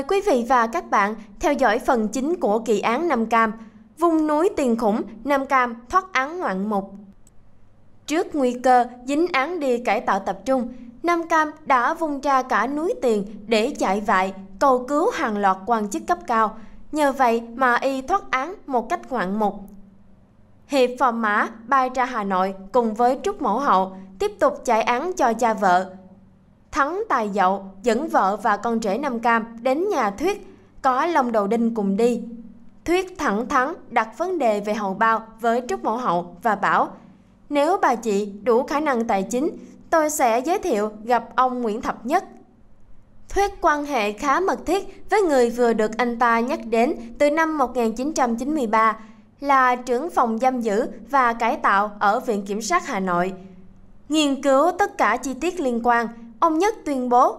Mời quý vị và các bạn theo dõi phần chính của kỳ án Nam Cam, vùng núi tiền khủng Nam Cam thoát án ngoạn mục. Trước nguy cơ dính án đi cải tạo tập trung, Nam Cam đã vung ra cả núi tiền để chạy vại, cầu cứu hàng loạt quan chức cấp cao. Nhờ vậy mà y thoát án một cách ngoạn mục. Hiệp Phò Mã bay ra Hà Nội cùng với Trúc Mẫu Hậu, tiếp tục chạy án cho cha vợ, Thắng tài dậu dẫn vợ và con trẻ Nam Cam đến nhà Thuyết, có Long Đầu Đinh cùng đi. Thuyết thẳng thắn đặt vấn đề về hậu bao với Trúc Mẫu Hậu và bảo nếu bà chị đủ khả năng tài chính, tôi sẽ giới thiệu gặp ông Nguyễn Thập Nhất. Thuyết quan hệ khá mật thiết với người vừa được anh ta nhắc đến từ năm 1993 là trưởng phòng giam giữ và cải tạo ở Viện Kiểm sát Hà Nội. Nghiên cứu tất cả chi tiết liên quan Ông Nhất tuyên bố,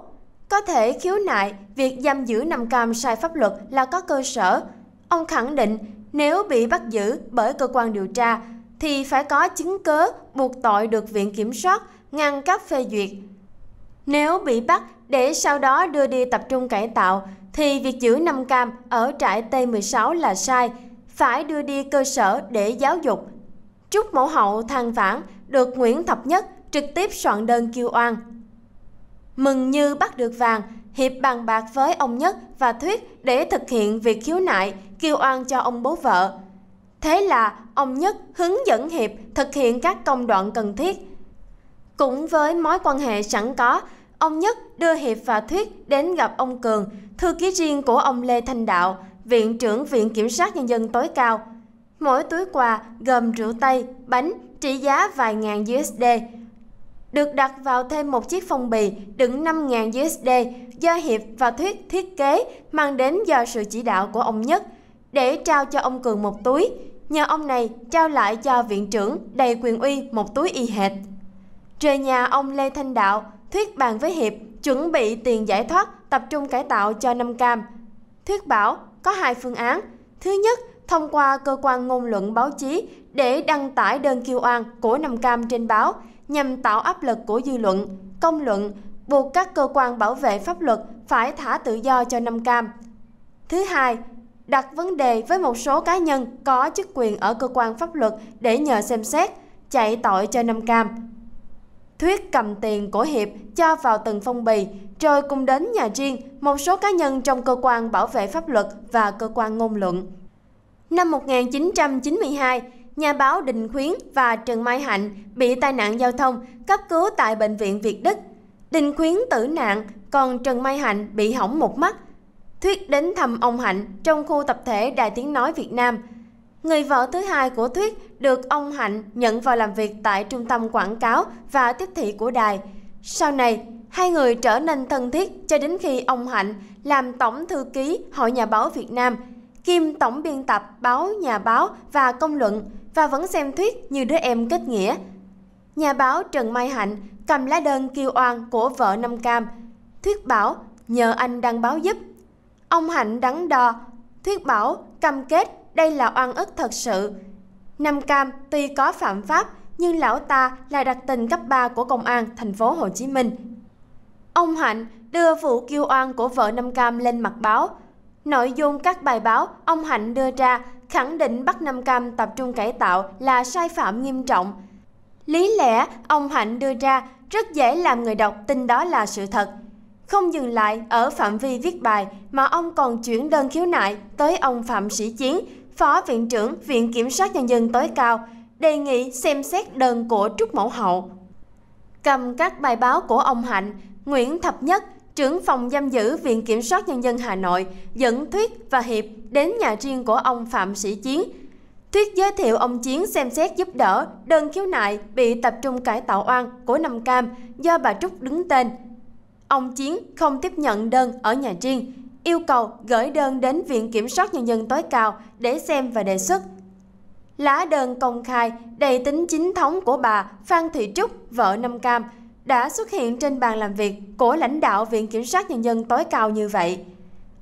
có thể khiếu nại việc giam giữ Nam Cam sai pháp luật là có cơ sở. Ông khẳng định nếu bị bắt giữ bởi cơ quan điều tra thì phải có chứng cớ buộc tội được Viện Kiểm soát ngăn cấp phê duyệt. Nếu bị bắt để sau đó đưa đi tập trung cải tạo thì việc giữ Nam Cam ở trại T16 là sai, phải đưa đi cơ sở để giáo dục. Trúc Mẫu Hậu thang vãn được Nguyễn Thập Nhất trực tiếp soạn đơn kêu oan mừng như bắt được vàng, Hiệp bàn bạc với ông Nhất và Thuyết để thực hiện việc khiếu nại, kêu oan cho ông bố vợ. Thế là ông Nhất hướng dẫn Hiệp thực hiện các công đoạn cần thiết. Cũng với mối quan hệ sẵn có, ông Nhất đưa Hiệp và Thuyết đến gặp ông Cường, thư ký riêng của ông Lê Thanh Đạo, Viện trưởng Viện Kiểm sát Nhân dân tối cao. Mỗi túi quà gồm rượu tây, bánh trị giá vài ngàn USD, được đặt vào thêm một chiếc phong bì đựng 5.000 USD do Hiệp và Thuyết thiết kế mang đến do sự chỉ đạo của ông Nhất để trao cho ông Cường một túi, nhờ ông này trao lại cho viện trưởng đầy quyền uy một túi y hệt. Rời nhà ông Lê Thanh Đạo, Thuyết bàn với Hiệp chuẩn bị tiền giải thoát tập trung cải tạo cho Năm Cam. Thuyết bảo có hai phương án. Thứ nhất, thông qua cơ quan ngôn luận báo chí để đăng tải đơn kêu oan của Năm Cam trên báo – nhằm tạo áp lực của dư luận, công luận, buộc các cơ quan bảo vệ pháp luật phải thả tự do cho Nam Cam. Thứ hai, đặt vấn đề với một số cá nhân có chức quyền ở cơ quan pháp luật để nhờ xem xét, chạy tội cho Nam Cam. Thuyết cầm tiền của Hiệp cho vào từng phong bì, rồi cùng đến nhà riêng một số cá nhân trong cơ quan bảo vệ pháp luật và cơ quan ngôn luận. Năm 1992, nhà báo Đình Khuyến và Trần Mai Hạnh bị tai nạn giao thông cấp cứu tại Bệnh viện Việt Đức. Đình Khuyến tử nạn, còn Trần Mai Hạnh bị hỏng một mắt. Thuyết đến thăm ông Hạnh trong khu tập thể Đài Tiếng Nói Việt Nam. Người vợ thứ hai của Thuyết được ông Hạnh nhận vào làm việc tại trung tâm quảng cáo và tiếp thị của đài. Sau này, hai người trở nên thân thiết cho đến khi ông Hạnh làm tổng thư ký Hội Nhà báo Việt Nam – kiêm tổng biên tập báo Nhà báo và Công luận và vẫn xem thuyết như đứa em kết nghĩa. Nhà báo Trần Mai Hạnh cầm lá đơn kêu oan của vợ Nam Cam. Thuyết bảo nhờ anh đăng báo giúp. Ông Hạnh đắn đo, thuyết bảo cam kết đây là oan ức thật sự. Nam Cam tuy có phạm pháp nhưng lão ta là đặc tình cấp 3 của công an thành phố Hồ Chí Minh. Ông Hạnh đưa vụ kêu oan của vợ Nam Cam lên mặt báo, Nội dung các bài báo ông Hạnh đưa ra khẳng định bắt Nam Cam tập trung cải tạo là sai phạm nghiêm trọng. Lý lẽ ông Hạnh đưa ra rất dễ làm người đọc tin đó là sự thật. Không dừng lại ở phạm vi viết bài mà ông còn chuyển đơn khiếu nại tới ông Phạm Sĩ Chiến, Phó Viện trưởng Viện Kiểm soát Nhân dân tối cao, đề nghị xem xét đơn của Trúc Mẫu Hậu. Cầm các bài báo của ông Hạnh, Nguyễn Thập Nhất Trưởng phòng giam giữ Viện Kiểm soát Nhân dân Hà Nội dẫn Thuyết và Hiệp đến nhà riêng của ông Phạm Sĩ Chiến. Thuyết giới thiệu ông Chiến xem xét giúp đỡ đơn khiếu nại bị tập trung cải tạo oan của Năm Cam do bà Trúc đứng tên. Ông Chiến không tiếp nhận đơn ở nhà riêng, yêu cầu gửi đơn đến Viện Kiểm soát Nhân dân tối cao để xem và đề xuất. Lá đơn công khai đầy tính chính thống của bà Phan Thị Trúc, vợ Năm Cam – đã xuất hiện trên bàn làm việc của lãnh đạo Viện Kiểm sát Nhân dân tối cao như vậy.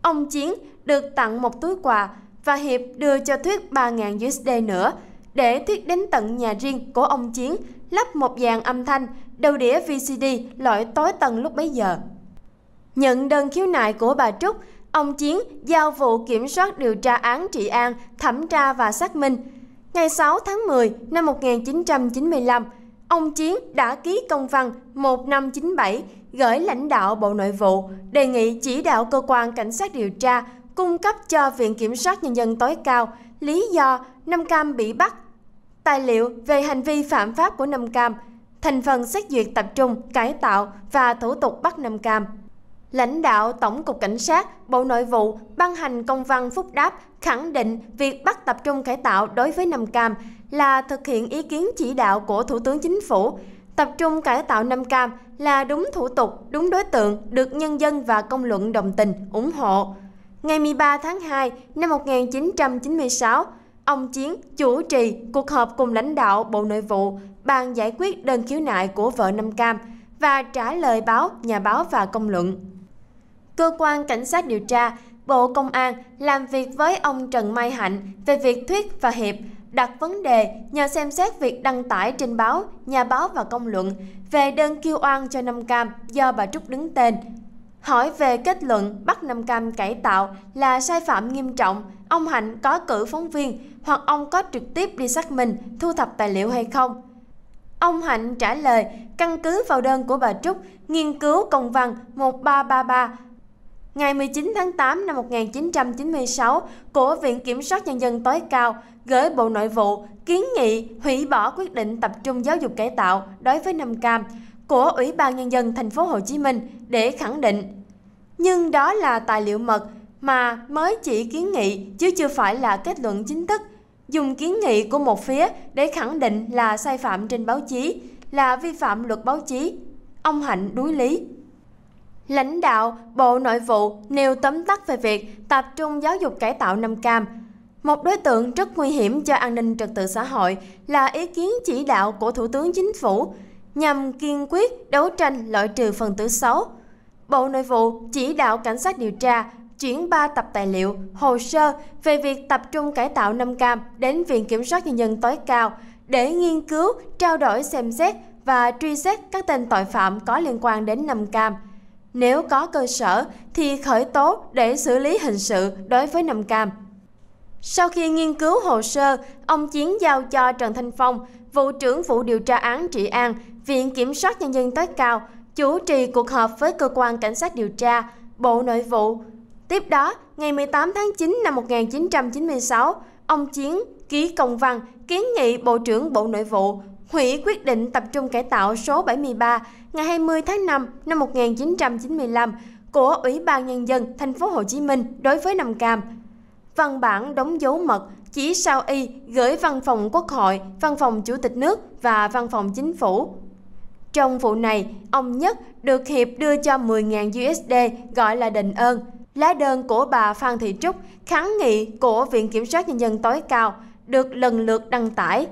Ông Chiến được tặng một túi quà và Hiệp đưa cho Thuyết 3.000 USD nữa để Thuyết đến tận nhà riêng của ông Chiến lắp một dàn âm thanh đầu đĩa VCD loại tối tầng lúc bấy giờ. Nhận đơn khiếu nại của bà Trúc, ông Chiến giao vụ kiểm soát điều tra án trị an, thẩm tra và xác minh. Ngày 6 tháng 10 năm 1995, ông Chiến đã ký công văn 1597 gửi lãnh đạo Bộ Nội vụ đề nghị chỉ đạo cơ quan cảnh sát điều tra cung cấp cho Viện Kiểm sát Nhân dân tối cao lý do Nam Cam bị bắt, tài liệu về hành vi phạm pháp của Nam Cam, thành phần xét duyệt tập trung, cải tạo và thủ tục bắt Nam Cam. Lãnh đạo Tổng cục Cảnh sát, Bộ Nội vụ ban hành công văn phúc đáp khẳng định việc bắt tập trung cải tạo đối với Nam Cam là thực hiện ý kiến chỉ đạo của Thủ tướng Chính phủ, tập trung cải tạo Nam Cam là đúng thủ tục, đúng đối tượng, được nhân dân và công luận đồng tình, ủng hộ. Ngày 13 tháng 2 năm 1996, ông Chiến chủ trì cuộc họp cùng lãnh đạo Bộ Nội vụ bàn giải quyết đơn khiếu nại của vợ Nam Cam và trả lời báo, nhà báo và công luận. Cơ quan Cảnh sát điều tra Bộ Công an làm việc với ông Trần Mai Hạnh về việc Thuyết và Hiệp đặt vấn đề nhờ xem xét việc đăng tải trên báo, nhà báo và công luận về đơn kêu oan cho Nam Cam do bà Trúc đứng tên. Hỏi về kết luận bắt Nam Cam cải tạo là sai phạm nghiêm trọng, ông Hạnh có cử phóng viên hoặc ông có trực tiếp đi xác minh, thu thập tài liệu hay không? Ông Hạnh trả lời, căn cứ vào đơn của bà Trúc, nghiên cứu công văn 1333 ngày 19 tháng 8 năm 1996 của Viện Kiểm soát Nhân dân tối cao gửi Bộ Nội vụ kiến nghị hủy bỏ quyết định tập trung giáo dục cải tạo đối với Nam Cam của Ủy ban Nhân dân Thành phố Hồ Chí Minh để khẳng định. Nhưng đó là tài liệu mật mà mới chỉ kiến nghị chứ chưa phải là kết luận chính thức. Dùng kiến nghị của một phía để khẳng định là sai phạm trên báo chí, là vi phạm luật báo chí. Ông Hạnh đuối lý. Lãnh đạo Bộ Nội vụ nêu tóm tắt về việc tập trung giáo dục cải tạo Nam Cam – một đối tượng rất nguy hiểm cho an ninh trật tự xã hội là ý kiến chỉ đạo của Thủ tướng Chính phủ nhằm kiên quyết đấu tranh loại trừ phần tử xấu. Bộ Nội vụ chỉ đạo cảnh sát điều tra chuyển 3 tập tài liệu, hồ sơ về việc tập trung cải tạo Nam Cam đến Viện Kiểm soát Nhân dân tối cao để nghiên cứu, trao đổi xem xét và truy xét các tên tội phạm có liên quan đến Nam Cam. Nếu có cơ sở thì khởi tố để xử lý hình sự đối với Nam Cam. Sau khi nghiên cứu hồ sơ, ông Chiến giao cho Trần Thanh Phong, vụ trưởng vụ điều tra án trị an, Viện Kiểm soát Nhân dân tối cao, chủ trì cuộc họp với Cơ quan Cảnh sát điều tra, Bộ Nội vụ. Tiếp đó, ngày 18 tháng 9 năm 1996, ông Chiến ký công văn kiến nghị Bộ trưởng Bộ Nội vụ hủy quyết định tập trung cải tạo số 73 ngày 20 tháng 5 năm 1995 của Ủy ban nhân dân thành phố Hồ Chí Minh đối với Nam Cam văn bản đóng dấu mật chỉ sao y gửi văn phòng quốc hội, văn phòng chủ tịch nước và văn phòng chính phủ. Trong vụ này, ông Nhất được Hiệp đưa cho 10.000 USD gọi là đền ơn. Lá đơn của bà Phan Thị Trúc kháng nghị của Viện Kiểm sát Nhân dân tối cao được lần lượt đăng tải.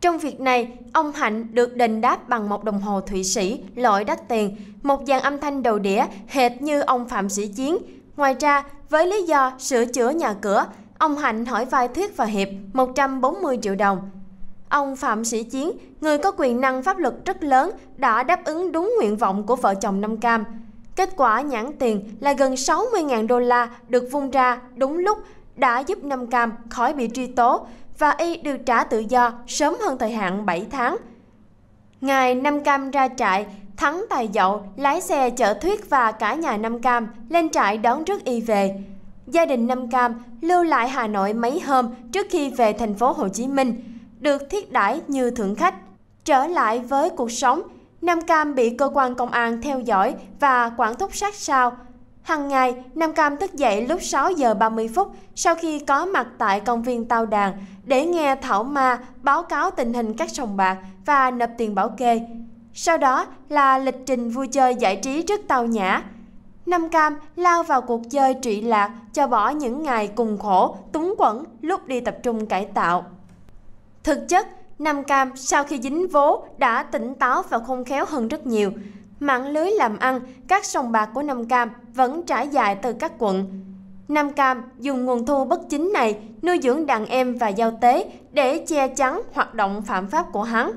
Trong việc này, ông Hạnh được đền đáp bằng một đồng hồ Thụy Sĩ loại đắt tiền, một dàn âm thanh đầu đĩa hệt như ông Phạm Sĩ Chiến. Ngoài ra, với lý do sửa chữa nhà cửa, ông Hạnh hỏi vai Thuyết và Hiệp 140 triệu đồng. Ông Phạm Sĩ Chiến, người có quyền năng pháp luật rất lớn, đã đáp ứng đúng nguyện vọng của vợ chồng Nam Cam. Kết quả nhãn tiền là gần 60.000 đô la được vung ra đúng lúc đã giúp Nam Cam khỏi bị truy tố và y được trả tự do sớm hơn thời hạn 7 tháng. Ngày Nam Cam ra trại, Thắng tài dậu, lái xe chở Thuyết và cả nhà Nam Cam lên trại đón rước y về. Gia đình Nam Cam lưu lại Hà Nội mấy hôm trước khi về thành phố Hồ Chí Minh, được thiết đãi như thượng khách. Trở lại với cuộc sống, Nam Cam bị cơ quan công an theo dõi và quản thúc sát sao. Hằng ngày, Nam Cam thức dậy lúc 6 giờ 30 phút sau khi có mặt tại công viên Tao Đàn để nghe Thảo Ma báo cáo tình hình các sòng bạc và nộp tiền bảo kê. Sau đó là lịch trình vui chơi giải trí rất tàu nhã. Nam Cam lao vào cuộc chơi trị lạc cho bỏ những ngày cùng khổ, túng quẩn lúc đi tập trung cải tạo. Thực chất, Nam Cam sau khi dính vố đã tỉnh táo và khôn khéo hơn rất nhiều. Mạng lưới làm ăn, các sòng bạc của Nam Cam vẫn trải dài từ các quận. Nam Cam dùng nguồn thu bất chính này nuôi dưỡng đàn em và giao tế để che chắn hoạt động phạm pháp của hắn.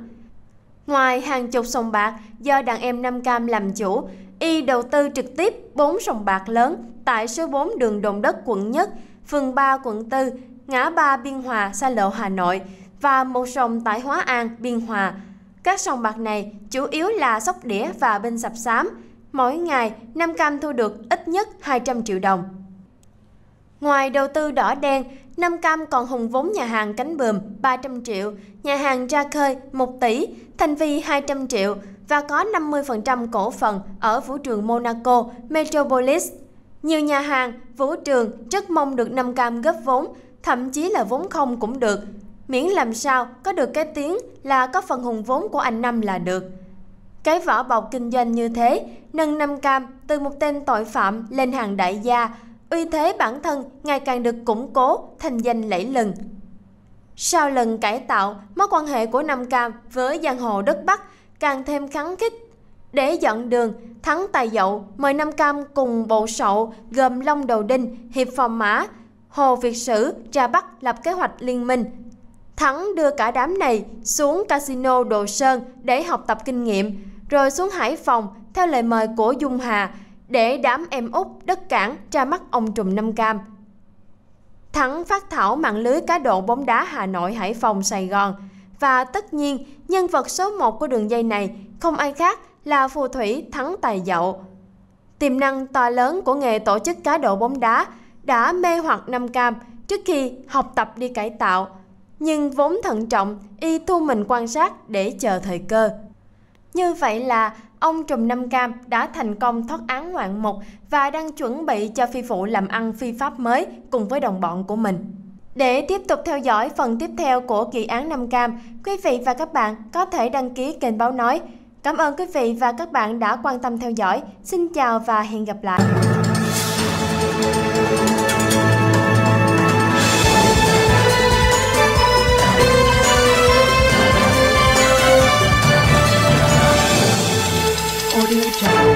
Ngoài hàng chục sòng bạc do đàn em Nam Cam làm chủ, y đầu tư trực tiếp 4 sòng bạc lớn tại số 4 đường Đồng Đất quận Nhất, phường 3 quận 4, ngã ba Biên Hòa, xa lộ Hà Nội và một sòng tại Hóa An, Biên Hòa. Các sòng bạc này chủ yếu là sóc đĩa và bên sập xám. Mỗi ngày, Nam Cam thu được ít nhất 200 triệu đồng. Ngoài đầu tư đỏ đen, Nam Cam còn hùng vốn nhà hàng Cánh Bờm 300 triệu, nhà hàng Ra Khơi 1 tỷ, Thành Vi 200 triệu và có 50% cổ phần ở vũ trường Monaco Metropolis. Nhiều nhà hàng, vũ trường rất mong được Nam Cam góp vốn, thậm chí là vốn không cũng được, miễn làm sao có được cái tiếng là có phần hùng vốn của anh Năm là được. Cái vỏ bọc kinh doanh như thế, nâng Nam Cam từ một tên tội phạm lên hàng đại gia, uy thế bản thân ngày càng được củng cố, thành danh lẫy lừng. Sau lần cải tạo, mối quan hệ của Nam Cam với giang hồ đất Bắc càng thêm kháng khích. Để dọn đường, Thắng Tài Dậu mời Nam Cam cùng bộ sậu gồm Long Đầu Đinh, Hiệp Phòng Mã, Hồ Việt Sử ra Bắc lập kế hoạch liên minh. Thắng đưa cả đám này xuống casino Đồ Sơn để học tập kinh nghiệm, rồi xuống Hải Phòng theo lời mời của Dung Hà để đám em út đất cảng ra mắt ông trùm năm cam. Thắng phát thảo mạng lưới cá độ bóng đá Hà Nội, Hải Phòng, Sài Gòn và tất nhiên nhân vật số 1 của đường dây này không ai khác là phù thủy Thắng Tài Dậu. Tiềm năng to lớn của nghề tổ chức cá độ bóng đá đã mê hoặc năm Cam trước khi học tập đi cải tạo, nhưng vốn thận trọng y thu mình quan sát để chờ thời cơ. Như vậy là ông Trùm Nam Cam đã thành công thoát án ngoạn mục và đang chuẩn bị cho phi vụ làm ăn phi pháp mới cùng với đồng bọn của mình. Để tiếp tục theo dõi phần tiếp theo của kỳ án Nam Cam, quý vị và các bạn có thể đăng ký kênh Báo Nói. Cảm ơn quý vị và các bạn đã quan tâm theo dõi. Xin chào và hẹn gặp lại. Audio Jungle.